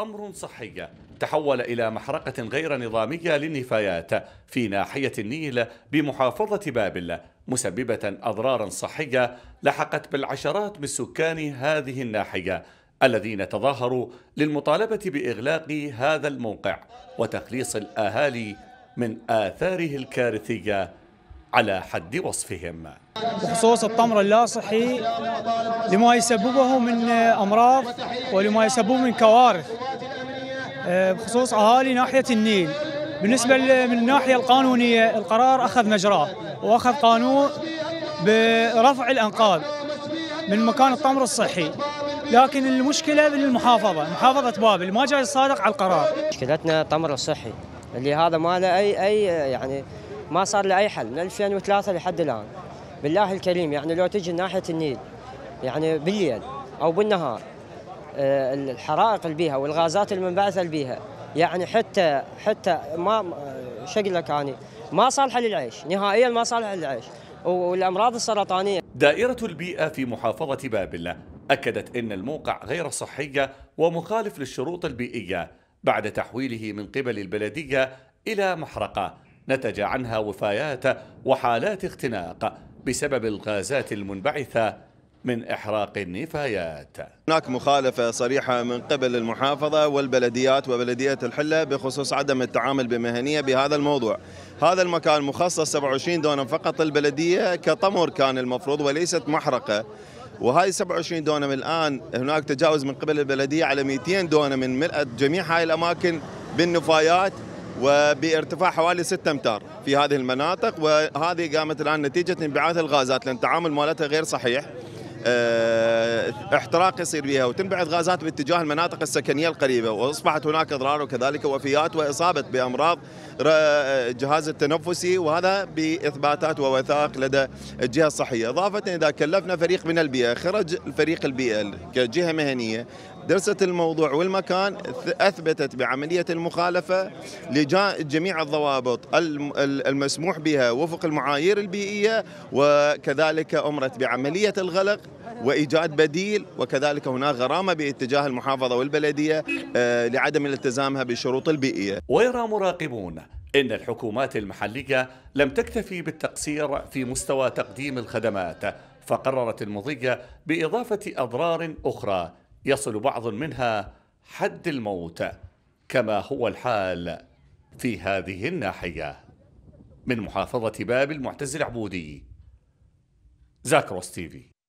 أمر صحي تحول إلى محرقة غير نظامية للنفايات في ناحية النيل بمحافظة بابل مسببة أضرارا صحية لحقت بالعشرات من سكان هذه الناحية الذين تظاهروا للمطالبة بإغلاق هذا الموقع وتخليص الأهالي من آثاره الكارثية على حد وصفهم بخصوص الطمر اللاصحي لما يسببه من أمراض ولما يسببه من كوارث آه، بخصوص اهالي ناحيه النيل بالنسبه من الناحيه القانونيه القرار اخذ مجراه واخذ قانون برفع الانقاض من مكان الطمر الصحي لكن المشكله بالمحافظه محافظه بابل ما جاي صادق على القرار مشكلتنا الطمر الصحي اللي هذا ما له اي اي يعني ما صار له اي حل من 2003 لحد الان بالله الكريم يعني لو تجي ناحيه النيل يعني بالليل او بالنهار آه، الحرائق اللي بيها والغازات المنبعثة اللي بيها يعني حتى حتى ما شكلك يعني ما صالحة للعيش نهائيا ما صالحة للعيش والأمراض السرطانية دائرة البيئة في محافظة بابل أكدت أن الموقع غير صحي ومخالف للشروط البيئية بعد تحويله من قبل البلدية إلى محرقة نتج عنها وفايات وحالات اختناق بسبب الغازات المنبعثة من إحراق النفايات هناك مخالفة صريحة من قبل المحافظة والبلديات وبلدية الحلة بخصوص عدم التعامل بمهنية بهذا الموضوع هذا المكان مخصص 27 دونم فقط البلدية كطمر كان المفروض وليست محرقة وهاي 27 دونم الآن هناك تجاوز من قبل البلدية على 200 دونم من ملأت جميع هاي الأماكن بالنفايات وبارتفاع حوالي 6 امتار في هذه المناطق وهذه قامت الان نتيجه انبعاث الغازات لان التعامل مالتها غير صحيح آه، احتراق يصير بها وتنبعث غازات باتجاه المناطق السكنيه القريبه واصبحت هناك اضرار وكذلك وفيات واصابه بامراض الجهاز آه، التنفسي وهذا باثباتات ووثائق لدى الجهه الصحيه، اضافه اذا كلفنا فريق من البيئه خرج الفريق البيئه كجهه مهنيه درست الموضوع والمكان أثبتت بعملية المخالفة لجميع الضوابط المسموح بها وفق المعايير البيئية وكذلك أمرت بعملية الغلق وإيجاد بديل وكذلك هناك غرامة باتجاه المحافظة والبلدية آه، لعدم التزامها بالشروط البيئية ويرى مراقبون إن الحكومات المحلية لم تكتفي بالتقصير في مستوى تقديم الخدمات فقررت المضي بإضافة أضرار أخرى يصل بعض منها حد الموت كما هو الحال في هذه الناحية من محافظة باب المعتز العبودي زاكروس تيفي